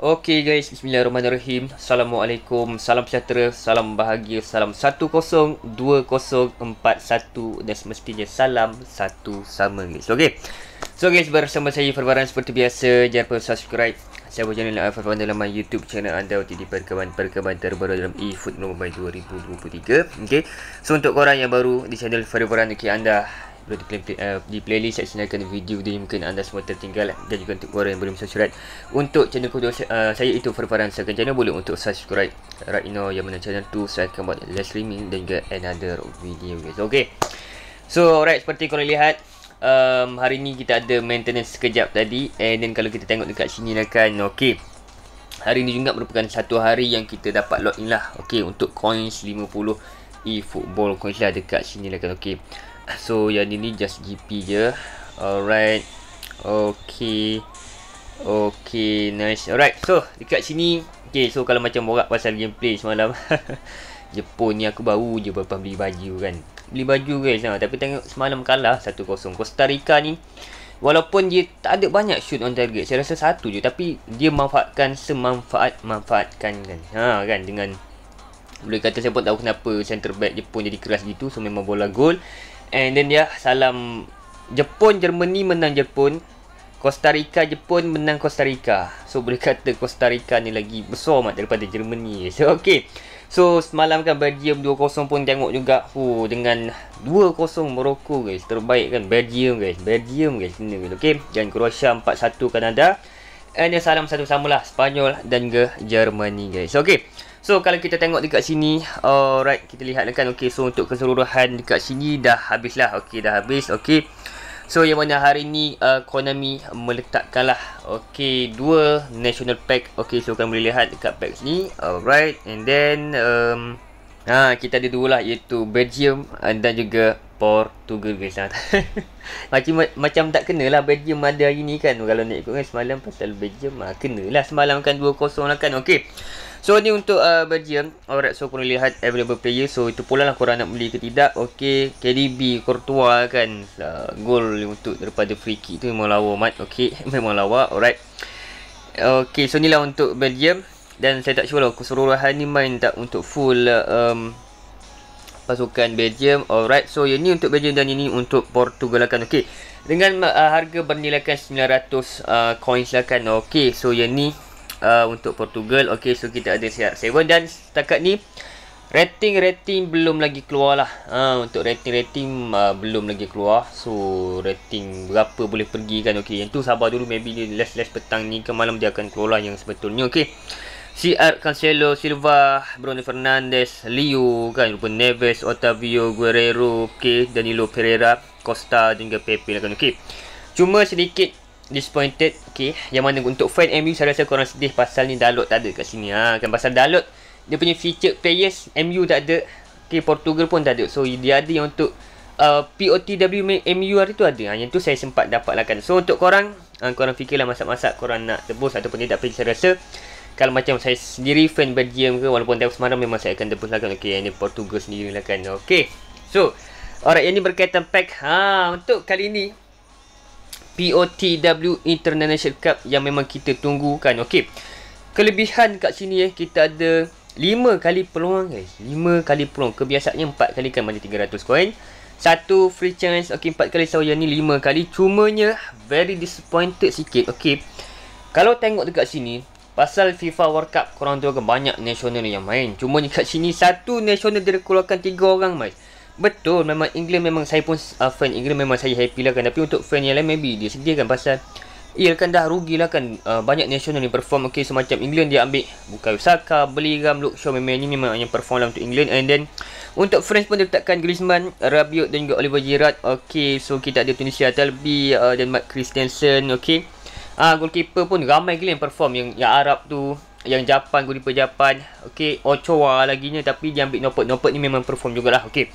Okey guys, bismillahirrahmanirrahim. Assalamualaikum, salam sejahtera, salam bahagia, salam 102041 dan semestinya salam satu sama guys. Okey. So guys, bersama saya Farbaran seperti biasa. Jangan lupa subscribe saya buat channel Alfa Fan dalam YouTube channel anda untuk di perkembangan-perkembangan terbaru dalam eFootball Mobile 2023. Okey. So untuk korang yang baru di channel Farbaran okey anda perlu diklik uh, di playlist saya sediakan video ini mungkin anda semua tertinggal lah. dan juga untuk orang yang belum subscribe untuk channel kedua uh, saya itu Farfaran second channel boleh untuk subscribe right now yang mana channel tu saya akan buat live streaming dan juga another video guys ok so alright seperti korang lihat um, hari ni kita ada maintenance sekejap tadi and then kalau kita tengok dekat sini lah kan ok hari ni juga merupakan satu hari yang kita dapat login lah ok untuk coins 50 e-football coins lah dekat sini lah kan okay. So yang ini just GP je Alright Okay Okay nice Alright so dekat sini Okay so kalau macam borak pasal gameplay semalam Jepun ni aku baru je berapa beli baju kan Beli baju guys nah. Tapi tengok semalam kalah 1-0 Costa Rica ni Walaupun dia tak ada banyak shoot on target Saya rasa satu je Tapi dia manfaatkan semanfaat-manfaatkan kan ha, kan dengan Boleh kata saya pun tahu kenapa center back Jepun jadi keras gitu So memang bola gol And then ya salam Jepun Germany menang Jepun Costa Rica Jepun menang Costa Rica So boleh kata Costa Rica ni lagi besar mat daripada Germany So okay So semalam kan Belgium 2-0 pun tengok juga Fu oh, dengan 2-0 Morocco guys Terbaik kan Belgium guys Belgium guys kena guys Okay Dan Croatia 4-1 Kanada And ya salam satu samalah Spanyol dan ke Germany guys So okay So kalau kita tengok dekat sini Alright uh, kita lihat kan okay, So untuk keseluruhan dekat sini dah habis lah Okay dah habis okay. So yang mana hari ni uh, Konami meletakkan lah Okay dua national pack Okay so kalian boleh lihat dekat pack sini Alright and then um, ha, Kita ada dua lah iaitu Belgium uh, dan juga Portugal guys lah macam, macam tak lah Belgium ada hari ni kan Kalau nak ikut kan semalam pasal Belgium ha, lah. semalam kan 2-0 lah kan Okay So ni untuk uh, Belgium Alright so korang lihat Available player So itu pula lah korang nak beli ke tidak Okay KDB Courtois kan uh, Goal untuk daripada free kick tu Memang lawa mat Okay Memang lawa Alright Okay so ni lah untuk Belgium Dan saya tak sure lah Keseluruhan ni main tak untuk full uh, um, Pasukan Belgium Alright So yang ni untuk Belgium Dan ini untuk Portugal kan Okay Dengan uh, harga bernilaikan 900 uh, coins lah kan Okay So yang ni uh, untuk Portugal. Okey, so kita ada cr 7 dan setakat ni rating-rating belum lagi keluar lah. Uh, untuk rating-rating uh, belum lagi keluar. So, rating berapa boleh pergi kan. Okey, yang tu sabar dulu. Maybe dia less-less petang ni ke malam dia akan keluar lah yang sebetulnya. Okey. CR Cancelo, Silva, Bruno Fernandes, Liu kan. Rupa Neves, Otavio, Guerrero, okay, Danilo Pereira, Costa dan juga Pepe lah kan. Okey. Cuma sedikit disappointed okay yang mana untuk fan MU saya rasa korang sedih pasal ni Dalot tak ada kat sini ha kan pasal Dalot dia punya feature players MU tak ada okay Portugal pun tak ada so dia ada yang untuk uh, POTW MU hari tu ada ha, yang tu saya sempat dapat lah kan. so untuk korang ha, korang fikirlah masa-masa korang nak tebus ataupun tidak saya rasa kalau macam saya sendiri fan Belgium ke walaupun tahu semalam memang saya akan tebus lah kan okay yang ni Portugal sendiri lah kan okay so Alright, yang ini berkaitan pack. Ha, untuk kali ini, POTW International Cup yang memang kita tunggukan. Okey. Kelebihan kat sini eh kita ada 5 kali peluang guys. Eh, 5 kali peluang. Kebiasaannya 4 kali kan bagi 300 koin. Satu free chance. Okey 4 kali sawaya ni 5 kali. Cuma nya very disappointed sikit. Okey. Kalau tengok dekat sini Pasal FIFA World Cup korang tu banyak nasional yang main. Cuma kat sini satu nasional dia keluarkan tiga orang main. Betul memang England memang saya pun uh, fan England memang saya happy lah kan Tapi untuk fan yang lain maybe dia sedih kan pasal Ya kan dah rugi lah kan uh, banyak nation yang perform Okay semacam England dia ambil Bukai Osaka, Beli Ram, Luke Shaw memang ini memang yang perform lah untuk England And then untuk French pun letakkan Griezmann, Rabiot dan juga Oliver Giroud Okay so kita ada Tunisia Talbi uh, dan Mark Christensen Okay Ah uh, goalkeeper pun ramai gila yang perform yang, yang Arab tu yang Japan gurita Japan okey Ochoa ni, tapi dia ambil Nopot Nopot ni memang perform jugalah okey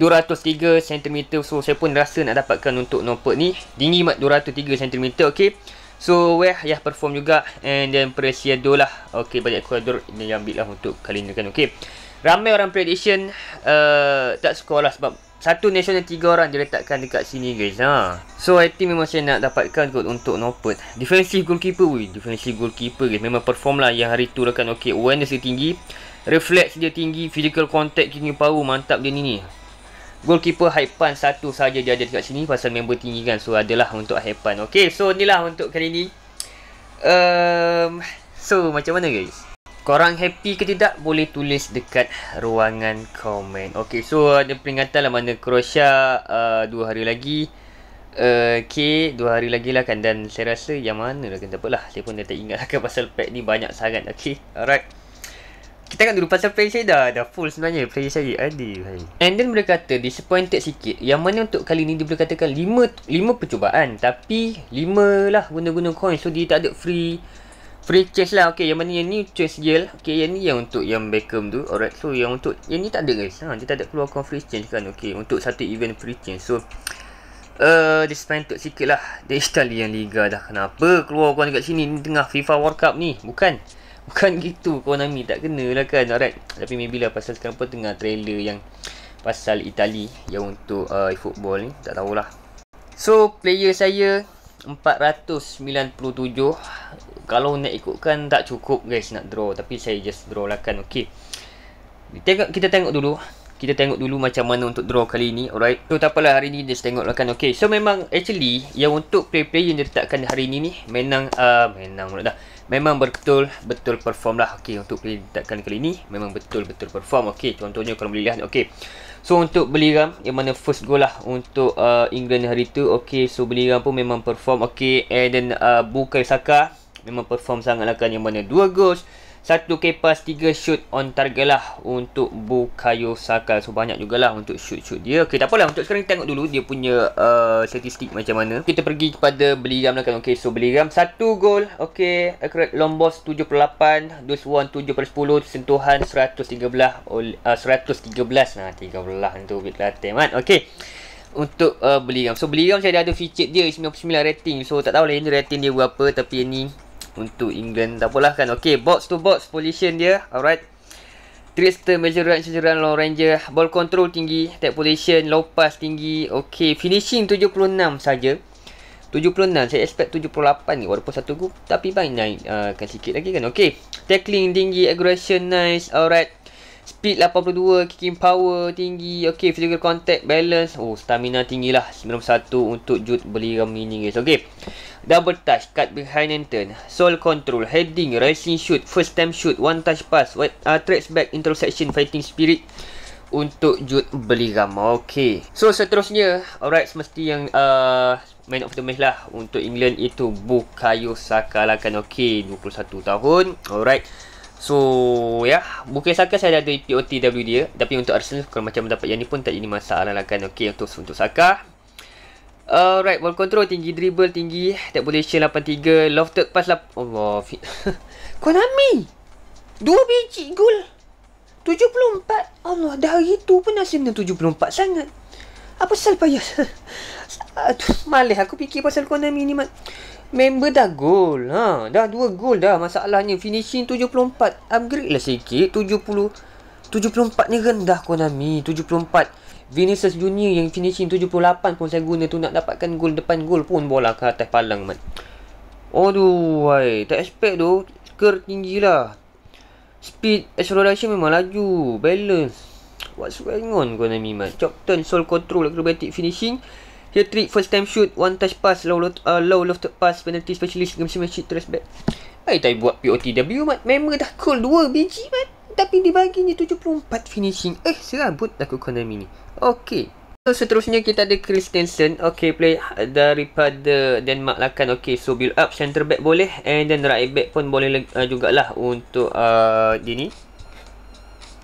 203 cm so saya pun rasa nak dapatkan untuk Nopot ni tinggi mat 203 cm okey so weh ya perform juga and then Presiado lah okey banyak kuadur dia ambil lah untuk kali ni kan okey ramai orang prediction uh, tak score lah sebab satu nation yang tiga orang diletakkan dekat sini guys ha. So I think memang saya nak dapatkan kot untuk Norbert Defensive goalkeeper Ui, Defensive goalkeeper guys Memang perform lah yang hari tu rakan okay Awareness dia tinggi Reflex dia tinggi Physical contact king power Mantap dia ni ni Goalkeeper high pan satu saja dia ada dekat sini Pasal member tinggi kan So adalah untuk high pan Okay so ni lah untuk kali ni um, So macam mana guys Korang happy ke tidak boleh tulis dekat ruangan komen. Okay, so ada peringatan lah mana Croatia uh, dua hari lagi. Uh, okay, dua hari lagi lah kan. Dan saya rasa yang mana lah kan. Tak apalah. Saya pun dah tak ingat lah kan pasal pack ni banyak sangat. Okay, alright. Kita kan dulu pasal play saya dah. Dah full sebenarnya. Play saya ada. And then mereka kata disappointed sikit. Yang mana untuk kali ni dia boleh katakan lima, lima percubaan. Tapi lima lah guna-guna coin. So dia tak ada free free chest lah okey yang mana yang ni chest gel lah. okey yang ni yang untuk yang Beckham tu alright so yang untuk yang ni tak ada guys ha dia tak ada kau free chest kan okey untuk satu event free chest so Uh, dia sepantut sikit lah Dia install yang Liga dah Kenapa keluar korang dekat sini Ni tengah FIFA World Cup ni Bukan Bukan gitu korang nami Tak kena lah kan Alright Tapi maybe lah pasal sekarang pun Tengah trailer yang Pasal Itali Yang untuk uh, football ni Tak tahulah So player saya 497 kalau nak ikutkan tak cukup guys nak draw tapi saya just draw lah kan okey tengok kita tengok dulu kita tengok dulu macam mana untuk draw kali ni alright so tak apalah hari ni just tengok lah kan okey so memang actually yang untuk play play yang diletakkan hari ni ni menang uh, ah, menang pula dah memang betul betul perform lah okay. untuk play diletakkan kali ni memang betul betul perform okay. contohnya kalau boleh lihat okey So untuk beli ram yang mana first goal lah untuk uh, England hari tu okay. so beli ram pun memang perform okay. and then uh, ah, Bukayo Saka memang perform sangat lah kan yang mana 2 goals satu kepas, tiga shoot on target lah untuk Bukayo Saka. So, banyak jugalah untuk shoot-shoot dia. Okay, tak apalah. Untuk sekarang, tengok dulu dia punya uh, statistik macam mana. Kita pergi kepada beli ram lah kan. Okay, so beli ram. Satu gol. Okay, accurate lombos boss 7 per 8. Dose 1 7 per 10. Sentuhan 113. Uh, 113. Nah, tiga belah untuk Big Latin, man. Okay. Untuk uh, beli ram. So, beli ram saya ada feature dia 99 rating. So, tak tahulah ini rating dia berapa. Tapi ini untuk England Tak apalah kan Okay box to box Position dia Alright Trickster Major run Major run Long ranger Ball control tinggi Tap position Low pass tinggi Okay Finishing 76 saja. 76 Saya expect 78 ni Walaupun satu group Tapi baik naik uh, Kan sikit lagi kan Okay Tackling tinggi Aggression nice Alright Speed 82 Kicking power tinggi Okay Physical contact balance Oh stamina tinggilah lah 91 Untuk Jude beli ramai guys Okay double touch, cut behind and turn, sole control, heading, racing shoot, first time shoot, one touch pass, wet, uh, tracks back, intersection, fighting spirit untuk Jude Beligam. Okay. So seterusnya, alright semesti yang uh, main of the match lah untuk England itu Bukayo Saka lah kan. Okay, 21 tahun. Alright. So, ya. Yeah. Bukayo Saka saya ada ada POTW dia. Tapi untuk Arsenal, kalau macam dapat yang ni pun tak jadi masalah lah kan. Okay, untuk, untuk Saka. Alright, ball control tinggi, dribble tinggi. Tak boleh share 8-3. Lofted pass lah. Oh Fi- Konami! Dua biji gol. 74. Allah, dah hari tu pun nasibnya 74 sangat. Apa sal payah? Aduh, malih aku fikir pasal Konami ni, Mat. Member dah gol. Ha, dah dua gol dah. Masalahnya finishing 74. Upgrade lah sikit. 70... 74 ni rendah Konami. 74. Vinicius Junior yang finishing 78 pun saya guna tu nak dapatkan gol depan gol pun bola ke atas palang man. Aduh, wai. tak expect tu. Skirt tinggi lah. Speed acceleration memang laju. Balance. What's going on kau nak mimat? Chop turn, soul control, acrobatic finishing. Here trick, first time shoot, one touch pass, low low, uh, low left pass, penalty specialist, game semen shoot, trash back. Hai, tak buat POTW, mat. Memang dah call 2 biji, mat. Tapi dibaginya 74 finishing. Eh, serabut aku Konami ni. Okey. So, seterusnya kita ada Christensen. Okey, play daripada Denmark lah kan. Okey, so build up center back boleh. And then right back pun boleh uh, jugalah untuk uh, dia ni.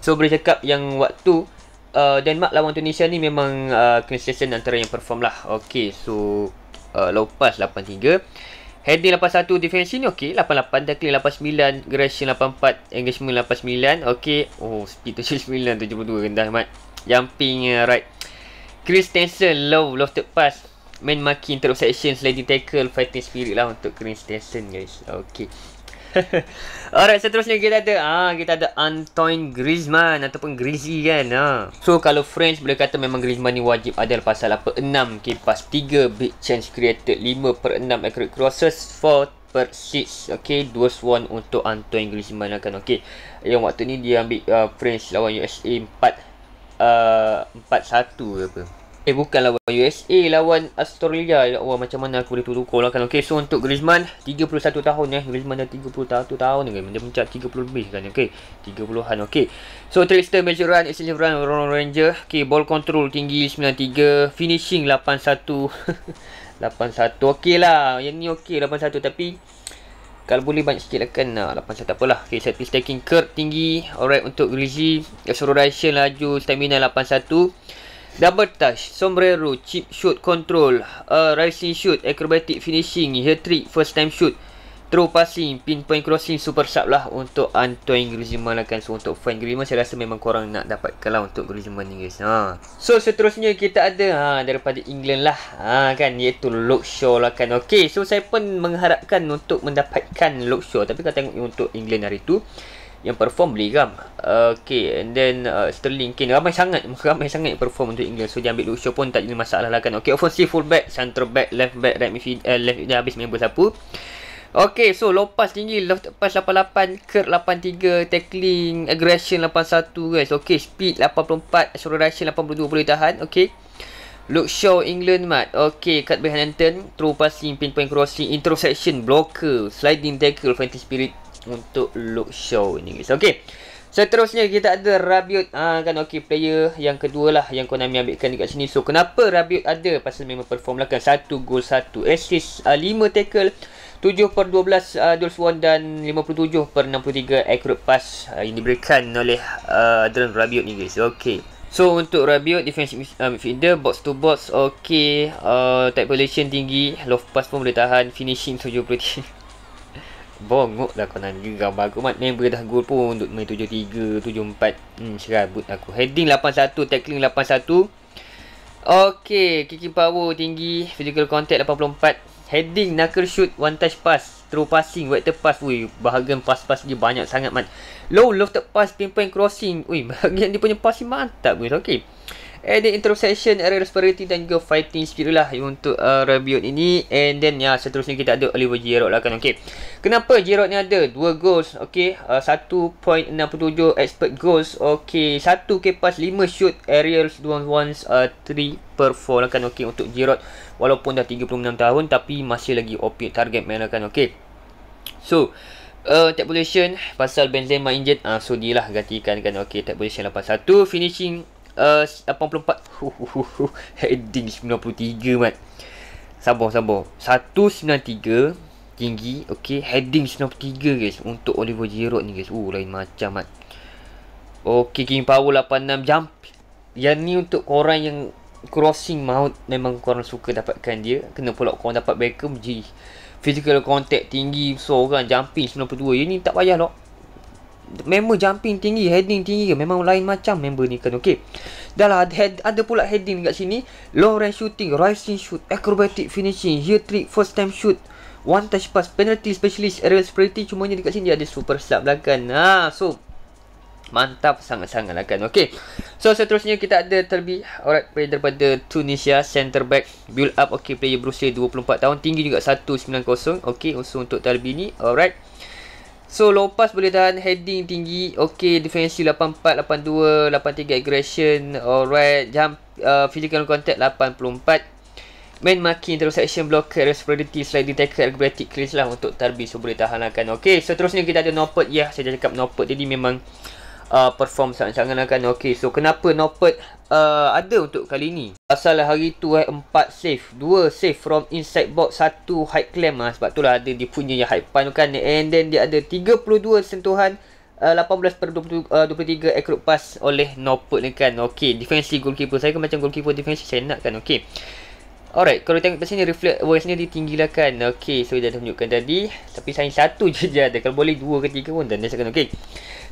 So, boleh cakap yang waktu uh, Denmark lawan Tunisia ni memang uh, antara yang perform lah. Okey, so uh, low pass 8 Heading 81 defensi ni okey 88 tackling 89 aggression 84 engagement 89 okey oh speed 79 72 rendah amat Jumping uh, right Chris Tenson low lofted pass Main marking terus action sliding tackle fighting spirit lah untuk Chris Tenson guys Okay Alright seterusnya kita ada ah kita ada Antoine Griezmann ataupun Griezy kan ha. So kalau French boleh kata memang Griezmann ni wajib ada pasal apa 6 kipas 3 big chance created 5 per 6 accurate crosses 4 per 6 Okay Dua swan untuk Antoine Griezmann lah kan, Okay Yang waktu ni dia ambil uh, French lawan USA Uh, empat uh, satu ke apa Eh bukan lawan USA Lawan Australia Ya Allah macam mana aku boleh tutup lah kan Okay so untuk Griezmann 31 tahun eh Griezmann dah 31 tahun ni kan Dia mencat 30 lebih kan Okay 30-an okay So Tristan Majoran Axel Levran Ronald Ranger Okay ball control tinggi 93 Finishing 81 81 okay lah Yang ni okay 81 tapi kalau boleh banyak sikit lah kan Lapan saya takpelah Okay setting stacking curve tinggi Alright untuk Grizzly Acceleration laju Stamina 81 Double touch Sombrero chip shoot control uh, Rising shoot Acrobatic finishing Heatrick first time shoot True passing, pinpoint crossing, super sharp lah untuk Antoine Griezmann lah kan. So, untuk fan Griezmann, saya rasa memang korang nak dapat lah untuk Griezmann ni guys. Ha. So, seterusnya kita ada ha, daripada England lah. Ha, kan, iaitu Luke Shaw lah kan. Okay, so saya pun mengharapkan untuk mendapatkan Luke Shaw. Tapi kalau tengok untuk England hari tu, yang perform beli ram. Okay, and then uh, Sterling Kane. Ramai sangat, ramai sangat perform untuk England. So, dia ambil Luke Shaw pun tak ada masalah lah kan. Okay, offensive fullback, center back, left back, right midfield, uh, left, dia habis member siapa. Okay, so lepas tinggi, lepas 88, Kurt 83, tackling, aggression 81 guys. Okay, speed 84, acceleration 82 boleh tahan. Okay. Look show England mat. Okay, cut behind Hampton. Throw passing, pinpoint crossing, interception, blocker, sliding tackle, fancy spirit untuk look show ini guys. Okay. Seterusnya kita ada Rabiot ah kan okey player yang kedua lah yang Konami ambilkan dekat sini. So kenapa Rabiot ada? Pasal memang perform lah kan satu gol, satu assist, uh, lima tackle. 7 per 12 uh, Dulce One dan 57 per 63 accurate pass uh, yang diberikan oleh uh, Adrian Rabiot ni guys. Okay. So untuk Rabiot defensive uh, midfielder box to box okey uh, type position tinggi loft pass pun boleh tahan finishing 73 bongok lah konan ni gambar aku mat member dah gol pun untuk main 73 74 hmm serabut aku heading 81 tackling 81 Okay, kicking power tinggi, physical contact 84, Heading knuckle shoot One touch pass throw passing Vector pass Ui bahagian pass-pass dia banyak sangat man Low low lofted pass Pinpoint crossing Ui bahagian dia punya passing mantap guys Okay And then interception area respiratory dan juga fighting spirit lah untuk uh, rebuild ini and then ya yeah, seterusnya kita ada Oliver Giroud lah kan Okay. Kenapa Giroud ni ada Dua goals okey uh, 1.67 expert goals okey 1 kepas lima shoot aerials one ones uh, 3 per 4 lah kan okey untuk Giroud walaupun dah 36 tahun tapi masih lagi OP target man lah kan Okay. So Uh, tap position pasal Benzema injet ah uh, so dia lah gantikan kan okey tap position 81 finishing Eh, uh, 84 heading 93 mat sabar sabar 193 tinggi okey heading 93 guys untuk Oliver Giroud ni guys oh uh, lain macam mat okey king power 86 jump yang ni untuk korang yang crossing mount memang korang suka dapatkan dia kena pula korang dapat Beckham jadi physical contact tinggi so orang jumping 92 ini tak payah lah member jumping tinggi, heading tinggi memang lain macam member ni kan. okay? Dah lah head, ada pula heading dekat sini. Long range shooting, rising shoot, acrobatic finishing, heel trick, first time shoot. One touch pass, penalty specialist, aerial superiority Cumanya dekat sini ada super sub lah kan ha, So Mantap sangat-sangat lah kan okay. So seterusnya kita ada terbi, Alright player daripada Tunisia Center back Build up okay player berusia 24 tahun Tinggi juga 190 Okay also untuk terbi ni Alright So low pass boleh tahan heading tinggi. Okay defensive 84, 82, 83 aggression. Alright jump uh, physical contact 84. Main marking intersection blocker responsibility sliding tackle acrobatic clearance lah untuk Tarbi so boleh tahan lah kan. Okay seterusnya so, kita ada Norpert. Ya yeah, saya dah cakap Norpert jadi memang uh, perform sangat-sangat kan. Okay, so kenapa Norbert uh, ada untuk kali ni? Pasal hari tu eh, 4 save. 2 save from inside box, 1 high clamp lah. Sebab tu lah ada dia punya yang high pan kan. And then dia ada 32 sentuhan. Uh, 18 per 20, uh, 23 accurate pass oleh Norbert ni kan. Okay, defensive goalkeeper. Saya kan macam goalkeeper defensive saya nak kan. Okay. Alright, kalau tengok kat sini, reflect voice ni ditinggi lah kan. Okay, so dia dah tunjukkan tadi. Tapi saya satu je dia ada. Kalau boleh dua ke tiga pun dah. Kan? Okay.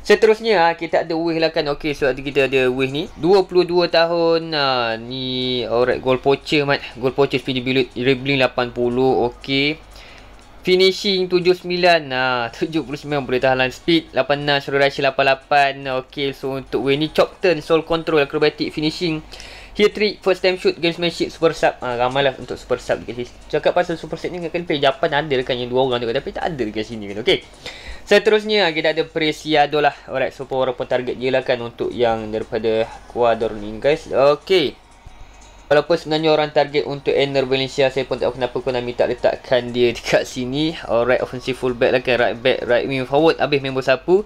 Seterusnya ah, kita ada wish lah kan. Okey sebab so kita ada wish ni. 22 tahun uh, ni orang gol poacher mat. Gol poacher speed build dribbling 80. Okey. Finishing 79 nah 79 boleh tahan speed 86 suruh rush 88 okey so untuk win ni chop turn soul control acrobatic finishing here trick first time shoot games gamesmanship super sub ah ha, lah untuk super sub guys cakap pasal super sub ni kan play Japan ada kan yang dua orang tu tapi tak ada dekat sini kan okey Seterusnya kita ada Preciado lah Alright so pun target dia lah kan Untuk yang daripada Quador ni guys Okay Walaupun sebenarnya orang target untuk Ener Valencia Saya pun tak tahu kenapa Konami tak letakkan dia dekat sini Alright offensive fullback lah kan Right back right wing forward Habis member sapu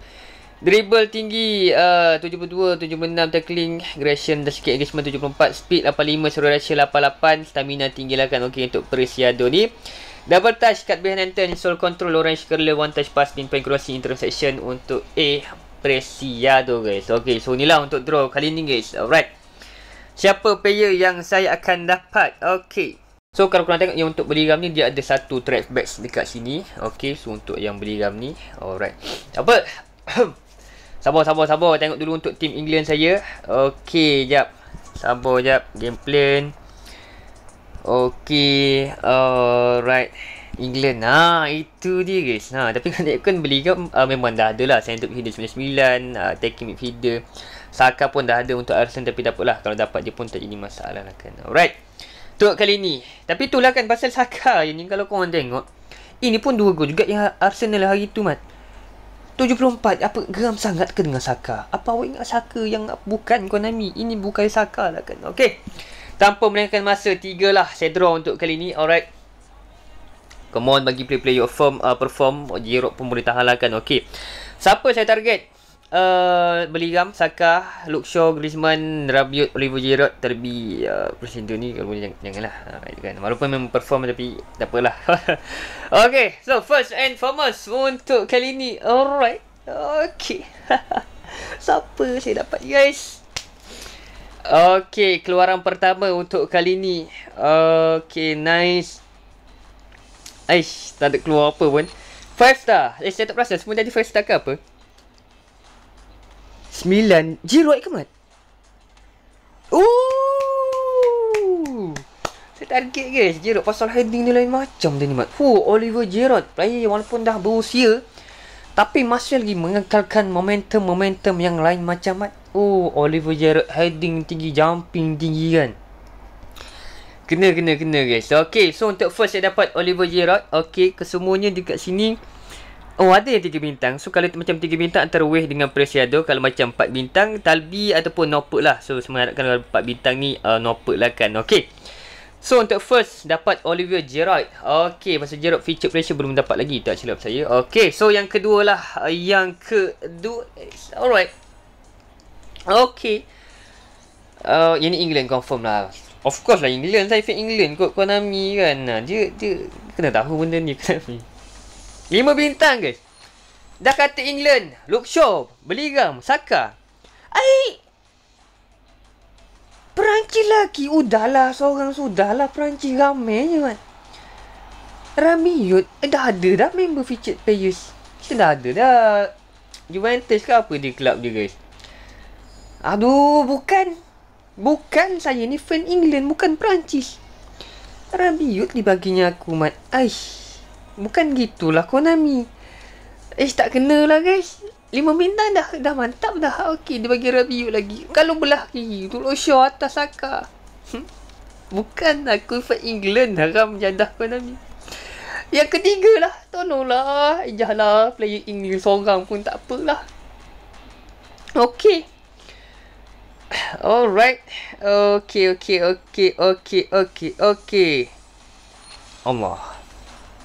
Dribble tinggi uh, 72, 76 tackling Aggression dah sikit engagement 74 Speed 85 Suruh rasa 88 Stamina tinggi lah kan Okay untuk Preciado ni Double touch kat behind lantern Soul control Orange curler One touch pass Pinpoint cross Intersection Untuk A presiado guys Okay so ni lah untuk draw Kali ni guys Alright Siapa player yang saya akan dapat Okay So kalau korang tengok yang untuk beli ram ni Dia ada satu track badge dekat sini Okay so untuk yang beli ram ni Alright Apa Sabar sabar sabar Tengok dulu untuk team England saya Okay jap Sabar jap Game plan Okay, alright. England ah itu dia guys. Ha tapi kan kan beli kan uh, memang dah ada lah Sentup Hider 99, uh, Taking Midfielder. Saka pun dah ada untuk Arsenal tapi dapat lah. kalau dapat dia pun tak jadi masalah lah kan. Alright. Tu kali ni. Tapi tu lah kan pasal Saka ini kalau kau tengok ini pun dua gol juga yang Arsenal hari tu mat. 74 apa geram sangat ke dengan Saka? Apa awak ingat Saka yang bukan Konami? Ini bukan Saka lah kan. Okay. Tanpa melengahkan masa Tiga lah Saya draw untuk kali ni Alright Come on Bagi play-play your firm uh, Perform Jirok pun boleh tahan lah kan Okay Siapa saya target Uh, Beligam, Saka, Luke Shaw, Griezmann, Rabiot, Oliver Giroud terbi uh, tu ni kalau jangan, janganlah uh, kan. Walaupun memang perform tapi tak apalah Okay, so first and foremost untuk kali ni Alright, okay Siapa saya dapat guys? Okey, keluaran pertama untuk kali ni. Okey, nice. Aish, tak ada keluar apa pun. Five star. Eh, saya tak perasan. Semua jadi five star ke apa? Sembilan. Jiru ke mat? Ooh! Saya target guys. Jiru pasal heading ni lain macam dia ni mat. Huh, Oliver Jiru. Player walaupun dah berusia. Tapi masih lagi mengekalkan momentum-momentum yang lain macam mat. Oh Oliver Gerrard heading tinggi Jumping tinggi kan Kena kena kena guys Okay so untuk first saya dapat Oliver Gerrard Okay kesemuanya dekat sini Oh ada yang tiga bintang So kalau macam tiga bintang antara Wave dengan Preciado Kalau macam empat bintang Talbi ataupun Noput lah So semua harapkan kalau 4 bintang ni uh, Noput lah kan Okay So untuk first dapat Olivia Gerard. Okay, pasal Gerard feature pressure belum dapat lagi. Tak silap saya. Okay, so yang kedua lah. Uh, yang kedua. Alright. Okay. Uh, ini England confirm lah. Of course lah England. Saya fake England kot Konami kan. Dia, dia kena tahu benda ni Konami. Lima bintang guys. Dah kata England. Look show, beli gam, Saka. Aik. Perancis lagi. Udahlah. Seorang sudahlah Perancis ramai je kan. Ramiut. Eh, dah ada dah member featured players. Kita dah ada dah. Juventus ke apa dia club dia guys. Aduh, bukan. Bukan saya ni fan England, bukan Perancis. Rabiut dibaginya aku, Mat. Aish. Bukan gitulah Konami. Eh, tak kena lah, guys. Lima bintang dah dah mantap dah. Ah, Okey, dia bagi Rabiut lagi. Kalau belah kiri, tu lo show atas akar. Hm? bukan aku fan England. Haram jadah Konami. Yang ketiga lah. Tolonglah. Ejahlah. Player English seorang pun tak apalah. Okey. Alright. Okay, okay, okay, okay, okay, okay. Allah.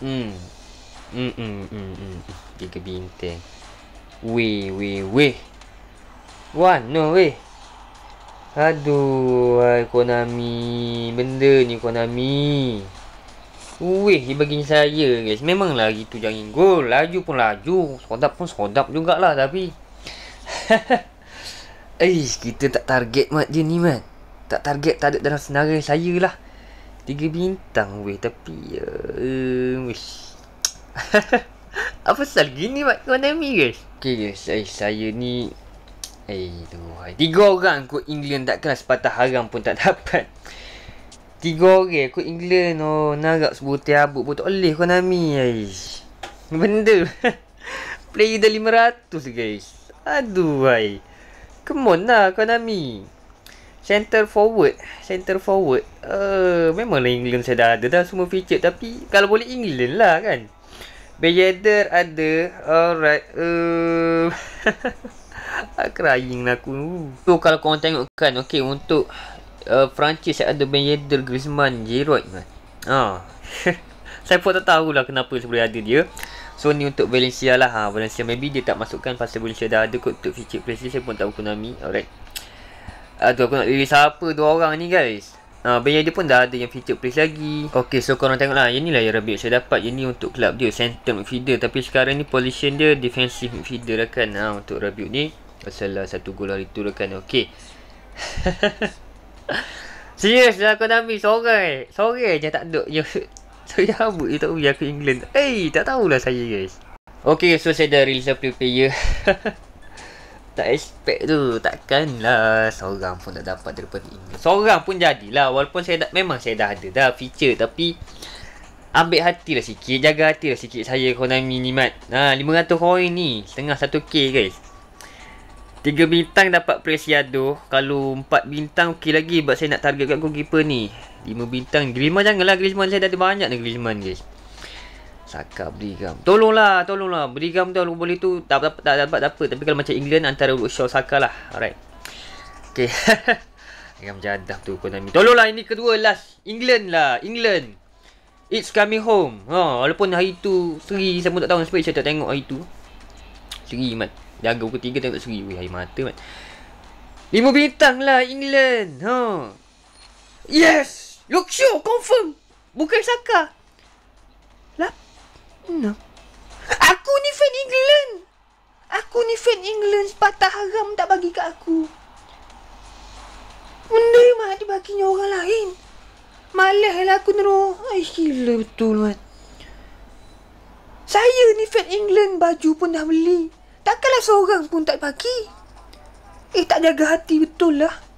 Hmm. hmm. Hmm, hmm, hmm, hmm. Tiga bintang. Weh, weh, weh. Wan, no, weh. Aduh, Konami. Benda ni, Konami. Weh, dia bagi saya, guys. Memanglah gitu jangan gol. Laju pun laju. Sodap pun sodap jugalah, tapi. Hahaha. Eish, kita tak target mat je ni mat Tak target tak ada dalam senara saya lah Tiga bintang weh tapi uh, ya, Wish Apa sal gini mat kawan Nami guys Okay guys, eish, saya ni Eh, Tiga orang kot England takkan sepatah haram pun tak dapat Tiga orang kot England oh, Narak sebut abut pun tak boleh kawan Nami Eish Benda Player dah lima ratus guys Aduh, eh Come on lah Konami Center forward Center forward uh, eh, Memanglah England saya dah ada dah semua feature Tapi kalau boleh England lah kan Bayader ada Alright uh, eh. Crying lah aku So kalau korang tengok kan Okay untuk uh, eh, Francis yang ada Bayader, Griezmann, Giroud kan? Ah. saya pun tak tahulah kenapa sebenarnya ada dia So ni untuk Valencia lah ha. Valencia maybe dia tak masukkan Pasal Valencia dah ada kot Untuk feature play Saya pun tak tahu nami, Alright Aduh aku nak pilih siapa Dua orang ni guys Ha, Banyak dia pun dah ada yang feature place lagi Okay, so korang tengok lah Yang ni lah yang rabbit saya dapat Yang ni untuk club dia Center midfielder Tapi sekarang ni position dia Defensive midfielder lah kan ha, Untuk rabbit ni Asalah satu gol hari tu lah kan Ok Serius lah aku nak ambil Sorang eh Sorang tak duduk. Saya apa Eh tak aku England Eh hey, tak tahulah saya guys Okay so saya dah release play player Tak expect tu takkan lah. Seorang pun tak dapat daripada England Seorang pun jadilah Walaupun saya dah Memang saya dah ada dah feature Tapi Ambil lah sikit Jaga hati lah sikit Saya Konami minimat. mat Haa 500 coin ni Setengah 1k guys 3 bintang dapat Preciado Kalau 4 bintang okey lagi Sebab saya nak target kat goalkeeper ni lima bintang Griezmann janganlah Griezmann saya dah banyak ni Griezmann guys Saka Brigham Tolonglah Tolonglah Brigham tu kalau boleh tu Tak dapat tak, tak, tak, tak apa Tapi kalau macam England Antara Rookshaw Saka lah Alright Okay Agak menjadah tu Konami Tolonglah ini kedua last England lah England It's coming home ha, Walaupun hari tu Seri Saya pun tak tahu Sebab saya tak tengok hari tu Seri mat Jaga pukul tiga tengok seri Wih air mata mat 5 bintang lah England ha. Yes Luxio, confirm. Bukan Saka. Lap. No. Aku ni fan England. Aku ni fan England sepatah haram tak bagi kat aku. Benda yang mana dibaginya orang lain. Malah lah aku neruh. Ay, gila betul, Mat. Saya ni fan England baju pun dah beli. Takkanlah seorang pun tak bagi. Eh, tak jaga hati betul lah.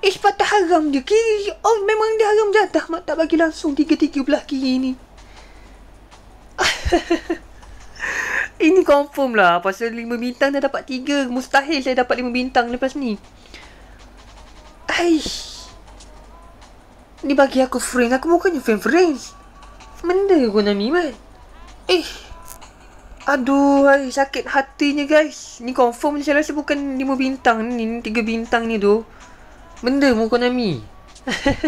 Eh, patah haram je. Kiri, oh, memang dia haram jatah. Mak tak bagi langsung tiga-tiga belah kiri ni. Ini confirm lah. Pasal lima bintang dah dapat tiga. Mustahil saya dapat lima bintang lepas ni. Aish. Ni bagi aku friend. Aku bukannya fan friends. Benda aku nak mimat. Eh. Aduh, ay, sakit hatinya guys. Ni confirm ni. Saya rasa bukan lima bintang ni. Tiga bintang ni tu. Benda pun Konami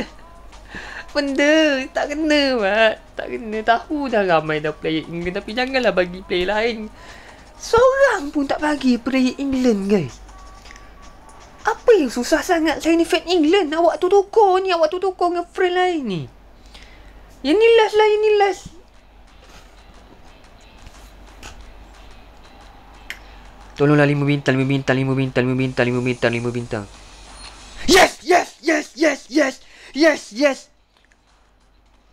Benda Tak kena Mat Tak kena Tahu dah ramai dah player England Tapi janganlah bagi player lain Seorang pun tak bagi player England guys Apa yang susah sangat Saya ni fan England Awak tu tukar ni Awak tu tukar dengan friend lain ni Yang ni last lah Yang ni last Tolonglah lima bintang, lima bintang, lima bintang, lima bintang, lima bintang, lima bintang. bintang. Yes, yes, yes, yes, yes, yes, yes.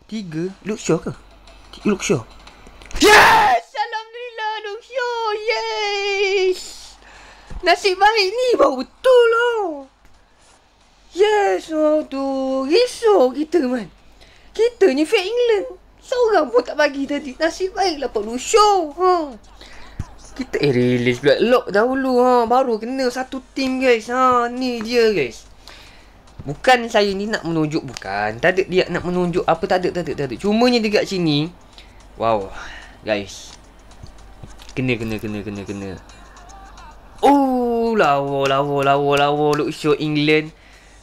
Tiga, look sure ke? You look sure? Yes, Alhamdulillah, look sure, yes. Nasib baik ni baru betul lah. Yes, oh tu, risau kita man. Kita ni fake England. Seorang pun tak bagi tadi. Nasib baik baiklah perlu show. huh? Ha. Kita eh, release pula lock dahulu. Ha. Baru kena satu team guys. Ha. Ni dia guys. Bukan saya ni nak menunjuk Bukan Tak ada dia nak menunjuk Apa tak ada tak ada tak ada Cumanya dekat sini Wow Guys Kena kena kena kena kena Oh Lawa lawa lawa lawa Show England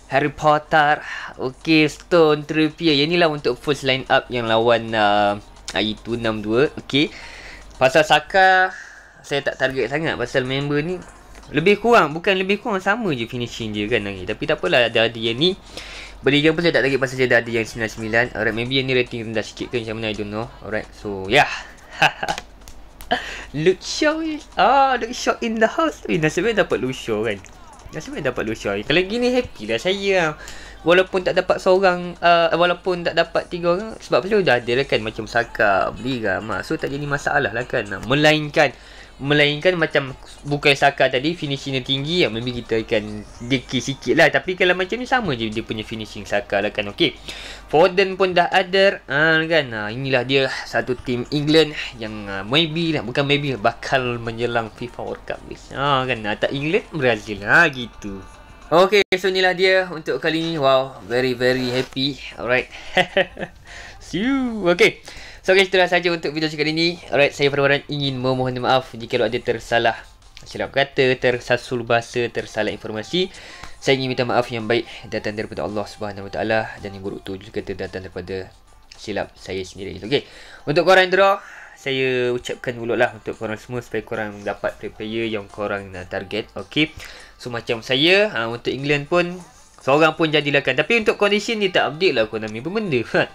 Harry Potter Okay Stone Trippier Yang ni lah untuk first line up Yang lawan uh, Air 262 Okey. Pasal Saka Saya tak target sangat Pasal member ni lebih kurang Bukan lebih kurang Sama je finishing dia kan lagi. Tapi tak apalah Ada ada ni Beli game pun saya tak target Pasal saya dah ada yang 99 Alright maybe yang ni rating rendah sikit kan Macam mana I don't know Alright so yeah Lucio Ah Lucio in the house Eh nasib baik dapat Lucio kan Nasib baik dapat Lucio Kalau gini happy lah saya lah Walaupun tak dapat seorang uh, Walaupun tak dapat tiga orang Sebab tu dah ada lah kan Macam Saka Beli ramah So tak jadi masalah lah kan Melainkan Melainkan macam Bukan Saka tadi Finishing dia tinggi ya, Maybe kita akan Deki sikit lah Tapi kalau macam ni Sama je dia punya finishing Saka lah kan Okay Foden pun dah ada ha, kan ha, Inilah dia Satu tim England Yang uh, maybe lah Bukan maybe lah Bakal menjelang FIFA World Cup ni ha, kan ha, Tak England Brazil Ha gitu Okay so inilah dia Untuk kali ni Wow Very very happy Alright See you Okay So guys, itulah saja untuk video sekali ini. Alright, saya perbaran ingin memohon maaf jika ada tersalah silap kata, tersasul bahasa, tersalah informasi. Saya ingin minta maaf yang baik datang daripada Allah Subhanahu Wa dan yang buruk tu juga datang daripada silap saya sendiri. Okay, Untuk korang draw, saya ucapkan mulut lah untuk korang semua supaya korang dapat prepare yang korang nak target. Okay, So macam saya, ah, untuk England pun seorang pun jadilahkan. Tapi untuk condition ni tak update lah Kau nak pun benda. Kan?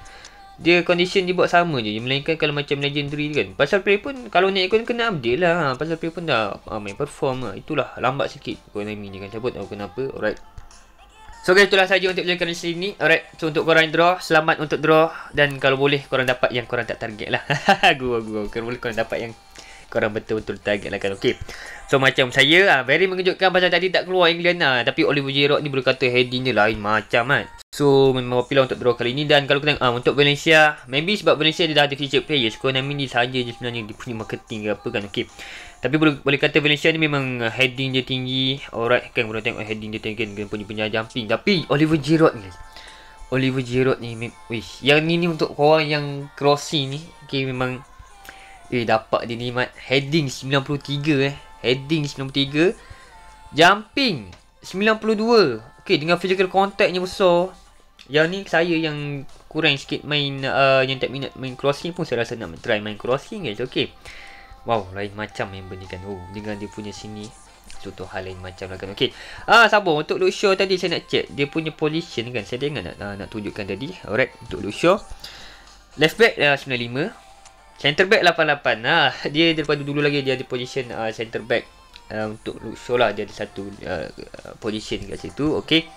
dia condition dia buat sama je melainkan kalau macam legendary kan pasal play pun kalau naik ikon kena update lah pasal play pun dah uh, main perform lah itulah lambat sikit Konami ni kan cabut tahu kenapa alright So guys itulah sahaja untuk perjalanan kali ini Alright So untuk korang yang draw Selamat untuk draw Dan kalau boleh korang dapat yang korang tak target lah Gua gua Kalau boleh korang dapat yang korang betul-betul target lah kan okey so macam saya ah very mengejutkan pasal tadi tak keluar England lah tapi Oliver Giroud ni boleh kata headingnya lain macam kan so memang popular untuk draw kali ni dan kalau kena ah untuk Valencia maybe sebab Valencia dia dah ada featured player so kena ni saja je sebenarnya dia punya marketing ke apa kan okay. tapi boleh boleh kata Valencia ni memang ah, heading dia tinggi alright kan boleh tengok heading dia tinggi kan punya punya jumping tapi Oliver Giroud ni Oliver Giroud ni wish yang ni ni untuk korang yang crossing ni okay memang Eh dapat dia nikmat Heading 93 eh Heading 93 Jumping 92 Okay dengan physical contactnya besar Yang ni saya yang kurang sikit main uh, Yang tak minat main crossing pun Saya rasa nak try main crossing guys Okay Wow lain macam yang benda kan Oh dengan dia punya sini Contoh hal lain macam lah kan Okay Ah sabar untuk look show tadi saya nak check Dia punya position kan Saya dah nak, uh, nak tunjukkan tadi Alright untuk look show Left back uh, 95 center back 88 lah ha, dia daripada dulu lagi dia ada position uh, center back uh, untuk Luxor lah dia ada satu uh, uh, position kat situ okey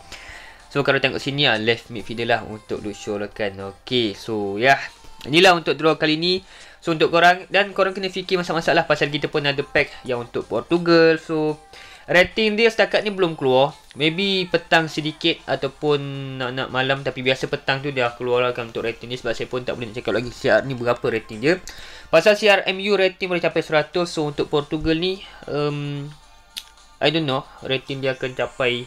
so kalau tengok sini lah left midfielder lah untuk Luxor lah kan okey so ya yeah. inilah untuk draw kali ni so untuk korang dan korang kena fikir masa-masa lah pasal kita pun ada pack yang untuk Portugal so rating dia setakat ni belum keluar. Maybe petang sedikit ataupun nak nak malam tapi biasa petang tu dia keluarkan lah untuk rating ni sebab saya pun tak boleh nak cakap lagi CR ni berapa rating dia. Pasal CRMU rating boleh capai 100 so untuk Portugal ni um, I don't know rating dia akan capai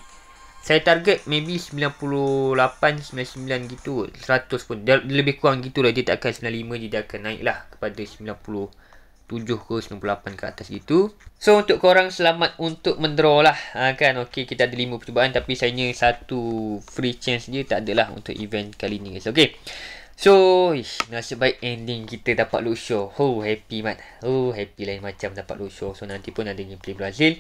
saya target maybe 98, 99 gitu 100 pun dia, lebih kurang gitu lah dia tak akan 95 dia, dia akan naik lah kepada 90 97 ke 98 ke atas gitu. So untuk korang selamat untuk mendraw lah. Ha, kan okey kita ada 5 percubaan tapi sayangnya satu free chance je tak adalah untuk event kali ni guys. Okey. So ish, nasib baik ending kita dapat look show. oh, happy mat. oh, happy lain macam dapat look show. So nanti pun ada gameplay Brazil.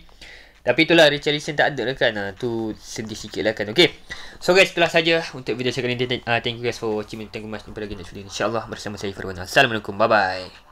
Tapi itulah Richarlison tak ada lah kan. Ha, tu sedih sikit lah kan. Okay. So guys itulah saja untuk video saya kali ini. thank you guys for watching. Thank you guys for watching. Thank you InsyaAllah bersama saya Farwan. Assalamualaikum. Bye bye.